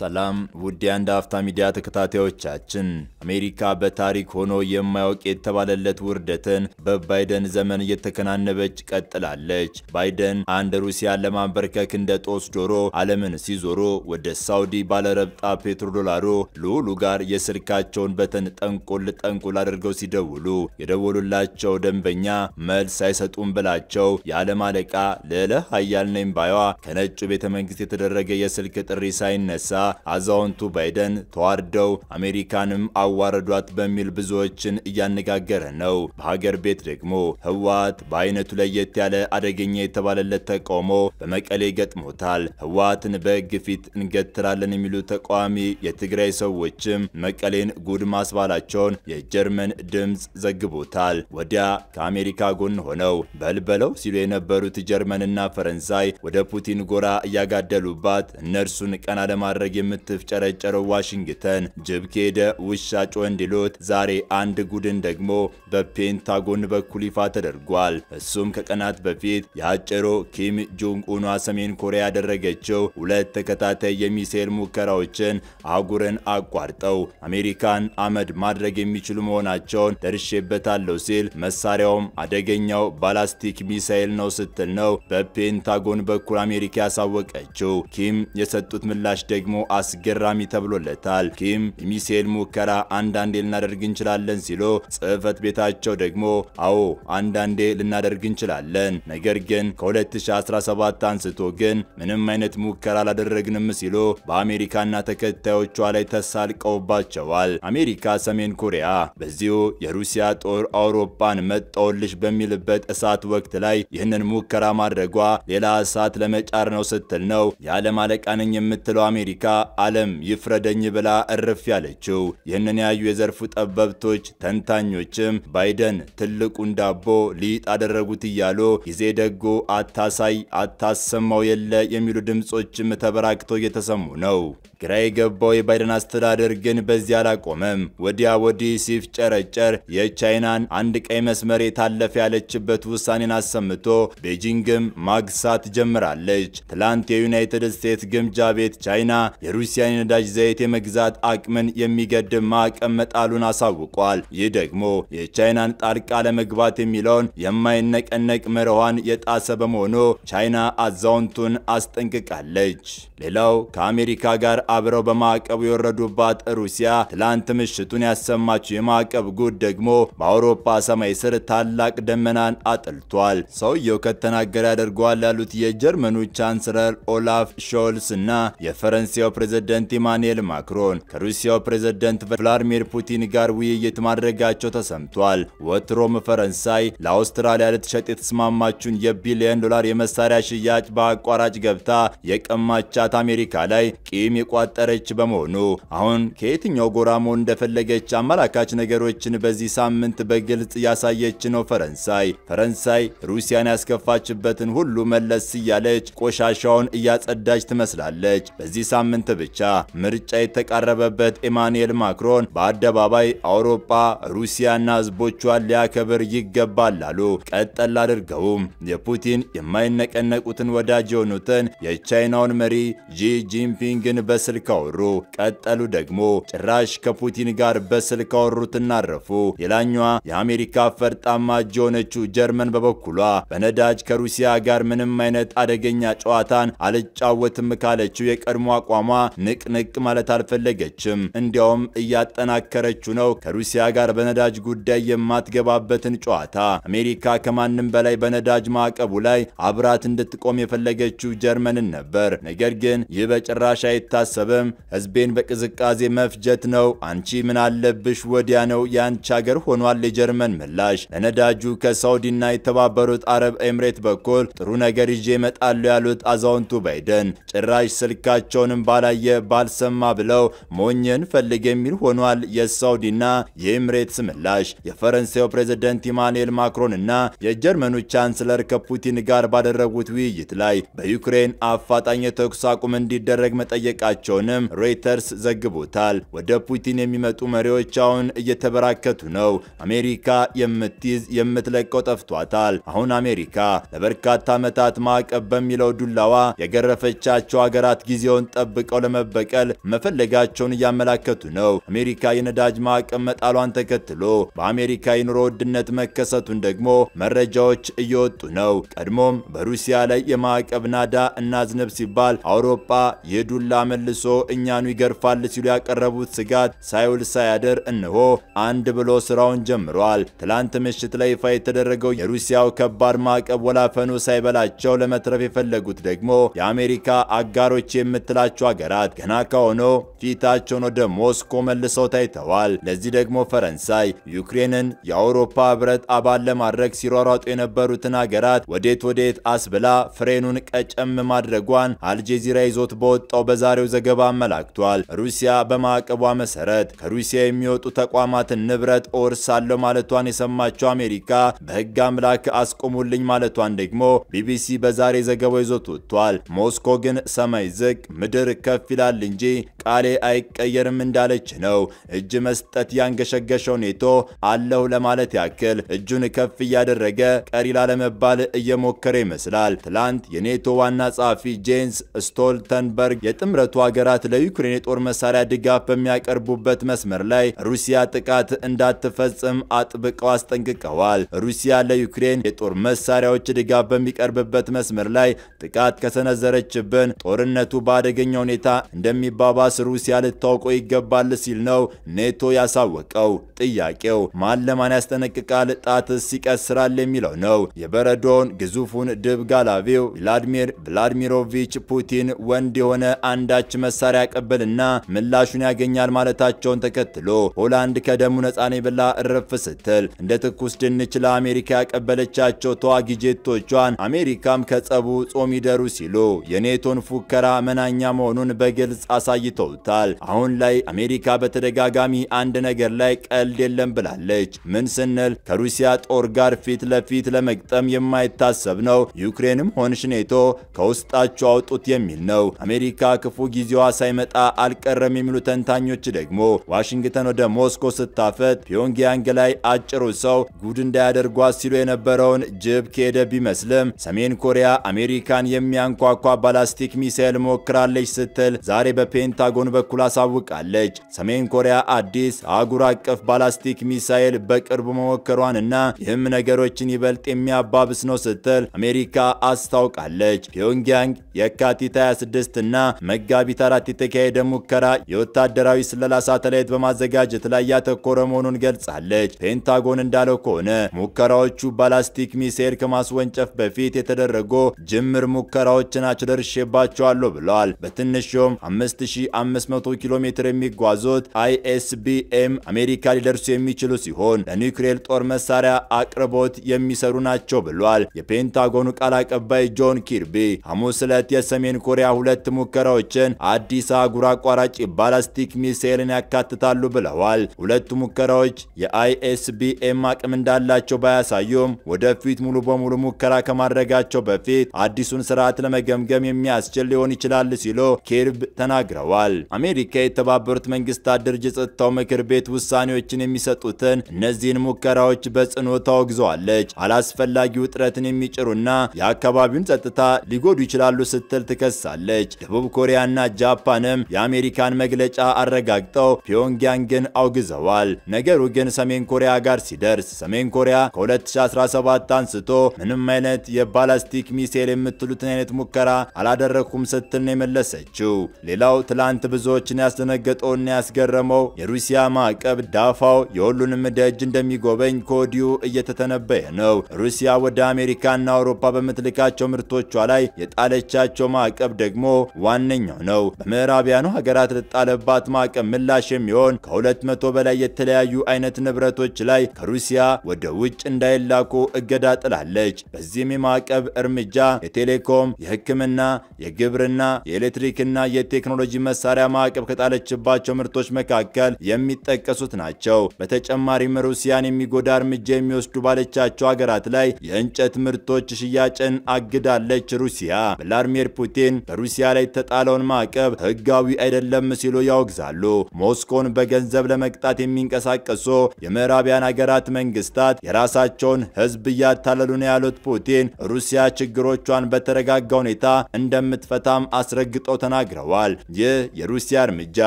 ሰላም ውድ የአንድ አፍታ ሚዲያ ተከታታዮቻችን፣ አሜሪካ በታሪክ ሆኖ የማያውቅ የተባለለት ውርደትን በባይደን ዘመን እየተከናነበች ቀጥላለች። ባይደን አንድ ሩሲያን ለማንበርከክ እንደ ጦስ ዶሮ ዓለምን ሲዞሩ ወደ ሳውዲ ባለረብጣ ፔትሮ ሉሉ ልዑሉ ጋር የስልካቸውን በተን ጠንቁል ጠንቁል አድርገው ሲደውሉ የደወሉላቸው ደንበኛ መልስ አይሰጡም ብላቸው የዓለም አለቃ ልዕለ ኃያል ነኝ ባዩዋ ከነጩ ቤተ መንግስት የተደረገ የስልክ ጥሪ ሳይነሳ አዛውንቱ ባይደን ተዋርደው አሜሪካንም አዋረዷት በሚል ብዙዎችን እያነጋገረ ነው። በሀገር ቤት ደግሞ ህወሓት በአይነቱ ለየት ያለ አደገኛ የተባለለት ተቃውሞ በመቀሌ ገጥሞታል። ህወሓትን በህግ ፊት እንገትራለን የሚሉ ተቃዋሚ የትግራይ ሰዎችም መቀሌን ጉድ ማስባላቸውን የጀርመን ድምፅ ዘግቦታል። ወዲያ ከአሜሪካ ጎን ሆነው በልበለው ሲሉ የነበሩት ጀርመንና ፈረንሳይ ወደ ፑቲን ጎራ እያጋደሉባት እነርሱን ቀና ለማድረግ የምትፍጨረጨረው ዋሽንግተን ጅብ ከሄደ ውሻ ጮኸ እንዲሉት ዛሬ አንድ ጉድን ደግሞ በፔንታጎን በኩል ይፋ ተደርጓል። እሱም ከቀናት በፊት የአጭሩ ኪም ጆንግ ኡኗ ሰሜን ኮሪያ ያደረገችው ሁለት ተከታታይ የሚሳኤል ሙከራዎችን አህጉርን አቋርጠው አሜሪካን አመድ ማድረግ የሚችሉ መሆናቸውን ደርሼበታለሁ ሲል መሳሪያውም አደገኛው ባላስቲክ ሚሳኤል ነው ስትል ነው በፔንታጎን በኩል አሜሪካ ያሳወቀችው። ኪም የሰጡት ምላሽ ደግሞ አስገራሚ ተብሎለታል። ኪም የሚሳኤል ሙከራ አንዳንዴ ልናደርግ እንችላለን ሲሉ ጽህፈት ቤታቸው ደግሞ አዎ አንዳንዴ ልናደርግ እንችላለን፣ ነገር ግን ከ2017 አንስቶ ግን ምንም አይነት ሙከራ አላደረግንም ሲሉ በአሜሪካና ተከታዮቿ ላይ ተሳልቀውባቸዋል። አሜሪካ ሰሜን ኮሪያ በዚሁ የሩሲያ ጦር አውሮፓን መጣውልሽ በሚልበት እሳት ወቅት ላይ ይህንን ሙከራ ማድረጓ ሌላ እሳት ለመጫር ነው ስትል ነው የዓለም አለቃ ነኝ የምትለው አሜሪካ ዓለም ይፍረደኝ ብላ እርፍ ያለችው። ይህንን ያዩ የዘርፉ ጠበብቶች ተንታኞችም ባይደን ትልቁን ዳቦ ሊጥ አደረጉት እያሉ ጊዜ ደጎ አታሳይ አታሰማው የለ የሚሉ ድምጾችም ተበራክተው እየተሰሙ ነው። ግራ የገባው የባይደን አስተዳደር ግን በዚያ አላቆመም። ወዲያ ወዲህ ሲፍጨረጨር የቻይናን አንድ ቀይ መስመር የታለፈ ያለችበት ውሳኔን አሰምቶ ቤጂንግም ማግሳት ጀምራለች። ትላንት የዩናይትድ ስቴትስ ግምጃ ቤት ቻይና የሩሲያን የነዳጅ ዘይት የመግዛት አቅምን የሚገድብ ማዕቀብ መጣሉን አሳውቋል። ይህ ደግሞ የቻይናን ጣልቃ ለመግባት የሚለውን የማይነቀነቅ መርኋን የጣሰ በመሆኑ ቻይና አዛውንቱን አስጠንቅቃለች። ሌላው ከአሜሪካ ጋር አብረው በማዕቀቡ የወረዱባት ሩሲያ ትላንት ምሽቱን ያሰማችው የማዕቀብ ጉድ ደግሞ በአውሮፓ ሰማይ ስር ታላቅ ደመናን አጥልቷል። ሰውየው ከተናገረ ያደርገዋል ያሉት የጀርመኑ ቻንስለር ኦላፍ ሾልስ እና የፈረንሳዩ ፕሬዝደንት ኢማኑኤል ማክሮን ከሩሲያው ፕሬዝደንት ቭላዲሚር ፑቲን ጋር ውይይት ማድረጋቸው ተሰምቷል። ወትሮም ፈረንሳይ ለአውስትራሊያ ልትሸጥ የተስማማችውን የቢሊዮን ዶላር የመሳሪያ ሽያጭ በአቋራጭ ገብታ የቀማቻት አሜሪካ ላይ ቂም የተቋጠረች በመሆኑ አሁን ከየትኛው ጎራሞ እንደፈለገች አመላካች ነገሮችን በዚህ ሳምንት በግልጽ ያሳየች ነው ፈረንሳይ። ፈረንሳይ ሩሲያን ያስከፋችበትን ሁሉ መለስ እያለች ቆሻሻውን እያጸዳች ትመስላለች። በዚህ ሳምንት ብቻ ምርጫ የተቃረበበት ኤማኑኤል ማክሮን በአደባባይ አውሮፓ ሩሲያና ህዝቦቿን ሊያከብር ይገባል አሉ። ቀጠል አድርገውም የፑቲን የማይነቀነቁትን ወዳጅ የሆኑትን የቻይናውን መሪ ጂ ጂንፒንግን በሰ በስልክ አወሩ፣ ቀጠሉ ደግሞ ጭራሽ ከፑቲን ጋር በስልክ አወሩትና አረፉ። ሌላኛዋ የአሜሪካ ፈርጣማ እጅ የሆነችው ጀርመን በበኩሏ በነዳጅ ከሩሲያ ጋር ምንም አይነት አደገኛ ጨዋታን አልጫወትም ካለችው የቀድሞ አቋሟ ንቅንቅ ማለት አልፈለገችም። እንዲያውም እያጠናከረችው ነው ከሩሲያ ጋር በነዳጅ ጉዳይ የማትገባበትን ጨዋታ። አሜሪካ ከማንም በላይ በነዳጅ ማዕቀቡ ላይ አብራት እንድትቆም የፈለገችው ጀርመንን ነበር። ነገር ግን ይህ በጭራሽ አይታሰብ ማሰብም ህዝቤን በቅዝቃዜ መፍጀት ነው። አንቺ ምን አለብሽ? ወዲያ ነው የአንቺ ሀገር ሆኗል። የጀርመን ምላሽ ለነዳጁ ከሳውዲና የተባበሩት አረብ ኤምሬት በኩል ጥሩ ነገር ይዤ እመጣለሁ ያሉት አዛውንቱ ባይደን ጭራሽ ስልካቸውንም ባላየ ባልሰማ ብለው ሞኝን ፈልግ የሚል ሆኗል። የሳውዲና የኤምሬትስ ምላሽ የፈረንሳዩ ፕሬዝደንት ኢማኑኤል ማክሮን እና የጀርመኑ ቻንስለር ከፑቲን ጋር ባደረጉት ውይይት ላይ በዩክሬን አፋጣኝ የተኩስ አቁም እንዲደረግ መጠየቃቸው መሆናቸውንም ሮይተርስ ዘግቦታል። ወደ ፑቲን የሚመጡ መሪዎች አሁን እየተበራከቱ ነው። አሜሪካ የምትይዝ የምትለቀው ጠፍቷታል። አሁን አሜሪካ ለበርካታ ዓመታት ማዕቀብ በሚለው ዱላዋ የገረፈቻቸው አገራት ጊዜውን ጠብቀው ለመበቀል መፈለጋቸውን እያመላከቱ ነው። አሜሪካ የነዳጅ ማዕቀብ መጣሏን ተከትሎ በአሜሪካ የኑሮ ውድነት መከሰቱን ደግሞ መረጃዎች እየወጡ ነው። ቀድሞም በሩሲያ ላይ የማዕቀብ ናዳ እናዝነብ ሲባል አውሮፓ የዱላ መልሶ መልሶ እኛኑ ይገርፋል ሲሉ ያቀረቡት ስጋት ሳይውል ሳያደር እነሆ አንድ ብሎ ስራውን ጀምሯል። ትላንት ምሽት ላይ ይፋ የተደረገው የሩሲያው ከባድ ማዕቀብ ወላፈኑ ሳይበላቸው ለመትረፍ የፈለጉት ደግሞ የአሜሪካ አጋሮች የምትላቸው አገራት ገና ከሆኖ ፊታቸውን ወደ ሞስኮ መልሰው ታይተዋል። ለዚህ ደግሞ ፈረንሳይ ዩክሬንን የአውሮፓ ህብረት አባል ለማድረግ ሲሯሯጡ የነበሩትን አገራት ወዴት ወዴት አስብላ ፍሬኑን ቀጨም ማድረጓን አልጄዚራ ይዞት በወጣው በዛሬው ዘገባ አመላክቷል። ሩሲያ በማዕቀቧ መሰረት ከሩሲያ የሚወጡ ተቋማትን ንብረት እወርሳለሁ ማለቷን የሰማቸው አሜሪካ በህግ አምላክ አስቆሙልኝ ማለቷን ደግሞ ቢቢሲ በዛሬ ዘገባው ይዞት ወጥቷል። ሞስኮ ግን ሰማይ ዝቅ ምድር ከፍ ይላል እንጂ ቃሌ አይቀየርም እንዳለች ነው። እጅ መስጠት ያንገሸገሸው ኔቶ አለሁ ለማለት ያክል እጁን ከፍ እያደረገ ቀሪ ላለመባል እየሞከረ ይመስላል። ትላንት የኔቶ ዋና ጸሐፊ ጄንስ ስቶልተንበርግ የጥምረቱ ሀገራት ለዩክሬን የጦር መሳሪያ ድጋፍ በሚያቀርቡበት መስመር ላይ ሩሲያ ጥቃት እንዳትፈጽም አጥብቀው አስጠንቅቀዋል። ሩሲያ ለዩክሬን የጦር መሳሪያዎች ድጋፍ በሚቀርብበት መስመር ላይ ጥቃት ከሰነዘረችብን ጦርነቱ በአደገኛ ሁኔታ እንደሚባባስ ሩሲያ ልታውቀው ይገባል ሲል ነው ኔቶ ያሳወቀው። ጥያቄው ማን ለማን ያስጠነቅቃል፣ ጣትስ ይቀስራል የሚለው ነው። የበረዶውን ግዙፉን ድብ ጋላቢው ቪላድሚር ቭላድሚሮቪች ፑቲን ወንድ የሆነ አንዳች መሳሪያ ያቀበልና ምላሹን ያገኛል ማለታቸውን ተከትሎ ሆላንድ ከደሙ ነፃ ነኝ ብላ እረፍ ስትል እንደ ትኩስ ድንች ለአሜሪካ ያቀበለቻቸው ተዋጊ ጄቶቿን አሜሪካም ከጸቡ ጾም ይደሩ ሲሉ የኔቶን ፉከራ መናኛ መሆኑን በግልጽ አሳይተውታል። አሁን ላይ አሜሪካ በተደጋጋሚ አንድ ነገር ላይ ቀልድ የለም ብላለች። ምን ስንል ከሩሲያ ጦር ጋር ፊት ለፊት ለመግጠም የማይታሰብ ነው። ዩክሬንም ሆንሽ ኔቶ ከውስጣቸው አውጡት የሚል ነው። አሜሪካ ክፉ ጊዜ ጊዜዋ ሳይመጣ አልቀረም የሚሉ ተንታኞች ደግሞ ዋሽንግተን ወደ ሞስኮ ስታፈት ፒዮንግያንግ ላይ አጭሩ ሰው ጉድ እንዳያደርጓት ሲሉ የነበረውን ጅብ ከሄደ ቢመስልም ሰሜን ኮሪያ አሜሪካን የሚያንኳኳ ባላስቲክ ሚሳኤል ሞክራለች ስትል ዛሬ በፔንታጎን በኩል አሳውቃለች። ሰሜን ኮሪያ አዲስ አህጉር አቀፍ ባላስቲክ ሚሳኤል በቅርቡ መሞከሯንና ይህም ነገሮችን ይበልጥ የሚያባብስ ነው ስትል አሜሪካ አስታውቃለች። ፒዮንግያንግ የካቲት 26 እና መጋቢት መጋቢት አራት የተካሄደ ሙከራ የወታደራዊ ስለላ ሳተላይት በማዘጋጀት ላይ ያተኮረ መሆኑን ገልጻለች። ፔንታጎን እንዳለው ከሆነ ሙከራዎቹ ባላስቲክ ሚሳኤል ከማስወንጨፍ በፊት የተደረጉ ጅምር ሙከራዎችን አችደርሼባቸዋለሁ ብለዋል። በትንሹም 5500 ኪሎ ሜትር የሚጓዙት አይኤስቢኤም አሜሪካ ሊደርሱ የሚችሉ ሲሆን ለኒውክሌር ጦር መሳሪያ አቅርቦት የሚሰሩ ናቸው ብሏል። የፔንታጎኑ ቃል አቀባይ ጆን ኪርቢ ሐሙስ ዕለት የሰሜን ኮሪያ ሁለት ሙከራዎችን አዲስ አህጉር አቋራጭ ባላስቲክ ሚሳኤልን ያካትታሉ ብለዋል። ሁለቱ ሙከራዎች የአይኤስቢኤም አቅም እንዳላቸው ባያሳዩም ወደፊት ሙሉ በሙሉ ሙከራ ከማድረጋቸው በፊት አዲሱን ስርዓት ለመገምገም የሚያስችል ሊሆን ይችላል ሲሉ ኬርብ ተናግረዋል። አሜሪካ የተባበሩት መንግስታት ድርጅት ጸጥታው ምክር ቤት ውሳኔዎችን የሚሰጡትን እነዚህን ሙከራዎች በጽኑ ታወግዘዋለች። አላስፈላጊ ውጥረትን የሚጭሩና የአካባቢውን ጸጥታ ሊጎዱ ይችላሉ ስትል ትከሳለች። ደቡብ ኮሪያና ጃፓንም የአሜሪካን መግለጫ አረጋግጠው ፒዮንግያንግን አውግዘዋል። ነገሩ ግን ሰሜን ኮሪያ ጋር ሲደርስ ሰሜን ኮሪያ ከ2017 አንስቶ ምንም አይነት የባላስቲክ ሚሳኤል የምትሉትን አይነት ሙከራ አላደረኩም ስትል ነው የመለሰችው። ሌላው ትላንት ብዙዎችን ያስደነገጠውና ያስገረመው የሩሲያ ማዕቀብ ዳፋው የሁሉንም ደጅ እንደሚጎበኝ ከወዲሁ እየተተነበየ ነው። ሩሲያ ወደ አሜሪካና አውሮፓ በምትልካቸው ምርቶቿ ላይ የጣለቻቸው ማዕቀብ ደግሞ ዋነኛው ነው። በምዕራቢያኑ ሀገራት ለጣለባት ማዕቀብ ምላሽ የሚሆን ከ200 በላይ የተለያዩ አይነት ንብረቶች ላይ ከሩሲያ ወደ ውጭ እንዳይላኩ እገዳ ጥላለች። በዚህም የማዕቀብ እርምጃ የቴሌኮም፣ የሕክምና፣ የግብርና፣ የኤሌክትሪክና የቴክኖሎጂ መሳሪያ ማዕቀብ ከጣለችባቸው ምርቶች መካከል የሚጠቀሱት ናቸው። በተጨማሪም ሩሲያን የሚጎዳ እርምጃ የሚወስዱ ባለቻቸው ሀገራት ላይ የእንጨት ምርቶች ሽያጭን አግዳለች። ሩሲያ ቭላድሚር ፑቲን በሩሲያ ላይ የተጣለውን ማዕቀብ ማዕቀብ ህጋዊ አይደለም ሲሉ ያወግዛሉ። ሞስኮን በገንዘብ ለመቅጣት የሚንቀሳቀሱ የምዕራቢያን አገራት መንግስታት የራሳቸውን ህዝብ እያታለሉ ነው ያሉት ፑቲን ሩሲያ ችግሮቿን በተረጋጋ ሁኔታ እንደምትፈታም አስረግጠው ተናግረዋል። ይህ የሩሲያ እርምጃ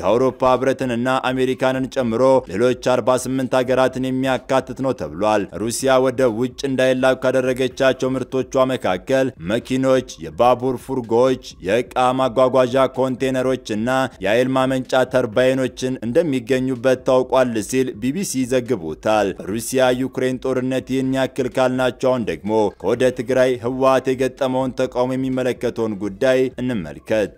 የአውሮፓ ህብረትንና አሜሪካንን ጨምሮ ሌሎች 48 ሀገራትን የሚያካትት ነው ተብሏል። ሩሲያ ወደ ውጭ እንዳይላኩ ካደረገቻቸው ምርቶቿ መካከል መኪኖች፣ የባቡር ፉርጎዎች፣ የዕቃ ማጓጓዣ ኮንቴነሮችና የኃይል ማመንጫ ተርባይኖችን እንደሚገኙበት ታውቋል ሲል ቢቢሲ ዘግቦታል። ሩሲያ ዩክሬን ጦርነት ይህን ያክል ካልናቸው አሁን ደግሞ ከወደ ትግራይ ህወሓት የገጠመውን ተቃውሞ የሚመለከተውን ጉዳይ እንመልከት።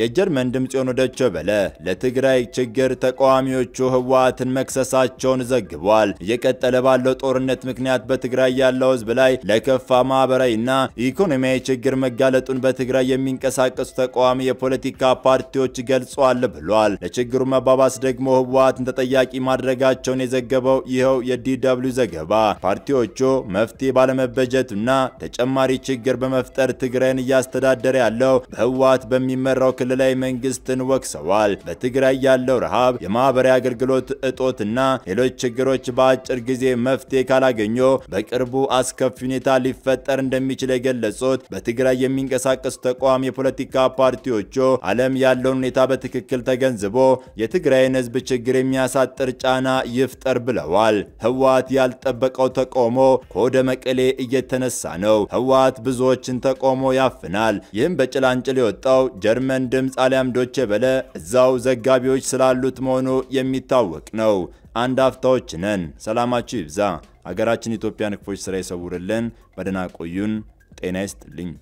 የጀርመን ድምፅ የሆነ ዶይቼ በለ ለትግራይ ችግር ተቃዋሚዎቹ ህወሓትን መክሰሳቸውን ዘግቧል። እየቀጠለ ባለው ጦርነት ምክንያት በትግራይ ያለው ህዝብ ላይ ለከፋ ማህበራዊና ኢኮኖሚያዊ ችግር መጋለጡን በትግራይ የሚንቀሳቀሱ ተቃዋሚ የፖለቲካ ፓርቲዎች ገልጿል ብሏል። ለችግሩ መባባስ ደግሞ ህወሓትን ተጠያቂ ማድረጋቸውን የዘገበው ይኸው የዲደብሊው ዘገባ ፓርቲዎቹ መፍትሄ ባለመበጀትና ተጨማሪ ችግር በመፍጠር ትግራይን እያስተዳደረ ያለው በህወሓት በሚመራው ክልላዊ መንግስትን ወቅሰዋል። በትግራይ ያለው ረሃብ፣ የማህበራዊ አገልግሎት እጦትና ሌሎች ችግሮች በአጭር ጊዜ መፍትሄ ካላገኙ በቅርቡ አስከፊ ሁኔታ ሊፈጠር እንደሚችል የገለጹት በትግራይ የሚንቀሳቀሱ ተቋም የፖለቲካ ፓርቲዎቹ ዓለም ያለውን ሁኔታ በትክክል ተገንዝቦ የትግራይን ህዝብ ችግር የሚያሳጥር ጫና ይፍጠር ብለዋል። ህወሓት ያልጠበቀው ተቃውሞ ከወደ መቀሌ እየተነሳ ነው። ህወሓት ብዙዎችን ተቃውሞ ያፍናል። ይህም በጭላንጭል የወጣው ጀርመን ድምፅ አሊያም ዶቼ በለ እዛው ዘጋቢዎች ስላሉት መሆኑ የሚታወቅ ነው። አንድ አፍታዎች ነን። ሰላማችሁ ይብዛ። አገራችን ኢትዮጵያን ክፎች ስራ ይሰውርልን። በደህና ቆዩን። ጤና ይስጥልኝ።